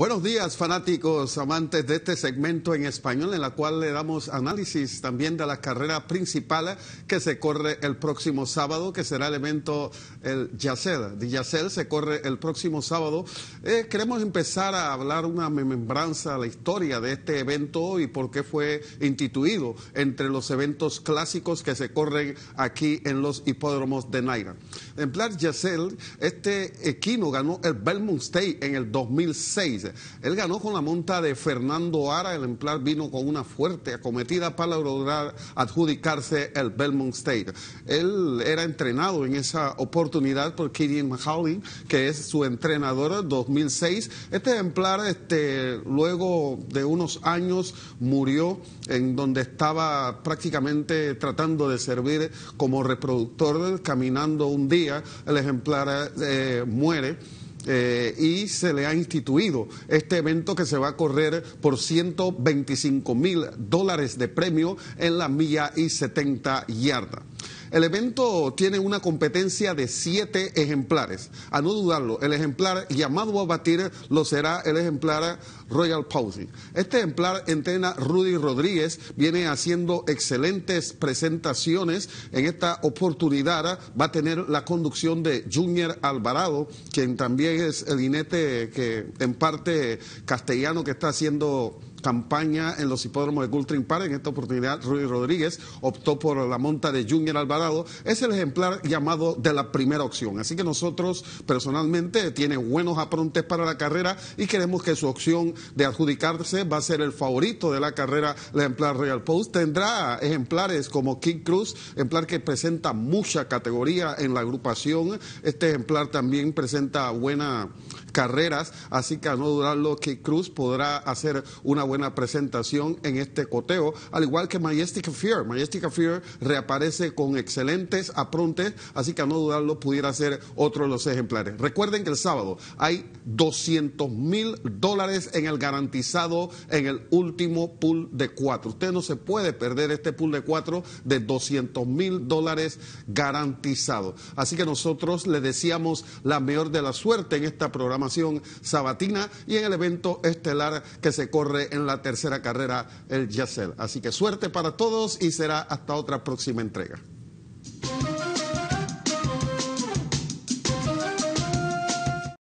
Buenos días, fanáticos, amantes de este segmento en español, en la cual le damos análisis también de la carrera principal que se corre el próximo sábado, que será el evento el Yacel. De Yacel se corre el próximo sábado. Eh, queremos empezar a hablar una membranza la historia de este evento y por qué fue instituido entre los eventos clásicos que se corren aquí en los hipódromos de Naira. En Plan Yacel, este equino ganó el Belmont State en el 2006. Él ganó con la monta de Fernando Ara, el ejemplar vino con una fuerte acometida para lograr adjudicarse el Belmont State. Él era entrenado en esa oportunidad por Kirin Mahalin, que es su entrenador 2006. Este ejemplar, este, luego de unos años, murió en donde estaba prácticamente tratando de servir como reproductor, caminando un día, el ejemplar eh, muere eh, y se le ha instituido este evento que se va a correr por 125 mil dólares de premio en la milla y 70 yardas. El evento tiene una competencia de siete ejemplares. A no dudarlo, el ejemplar llamado a batir lo será el ejemplar Royal Pausing. Este ejemplar entrena Rudy Rodríguez, viene haciendo excelentes presentaciones. En esta oportunidad va a tener la conducción de Junior Alvarado, quien también es el jinete que en parte castellano que está haciendo campaña en los hipódromos de Gultring Park. En esta oportunidad, Rudy Rodríguez optó por la monta de Junior Alvarado. Es el ejemplar llamado de la primera opción. Así que nosotros, personalmente, tiene buenos aprontes para la carrera y queremos que su opción de adjudicarse va a ser el favorito de la carrera, el ejemplar Royal Post. Tendrá ejemplares como King Cruz, ejemplar que presenta mucha categoría en la agrupación. Este ejemplar también presenta buena carreras, así que a no dudarlo que Cruz podrá hacer una buena presentación en este coteo, al igual que Majestic Fear. Majestic Fear reaparece con excelentes aprontes, así que a no dudarlo pudiera ser otro de los ejemplares. Recuerden que el sábado hay 200 mil dólares en el garantizado en el último pool de cuatro. Usted no se puede perder este pool de cuatro de 200 mil dólares garantizado. Así que nosotros le decíamos la mejor de la suerte en esta programa sabatina y en el evento estelar que se corre en la tercera carrera, el Yassel. Así que suerte para todos y será hasta otra próxima entrega.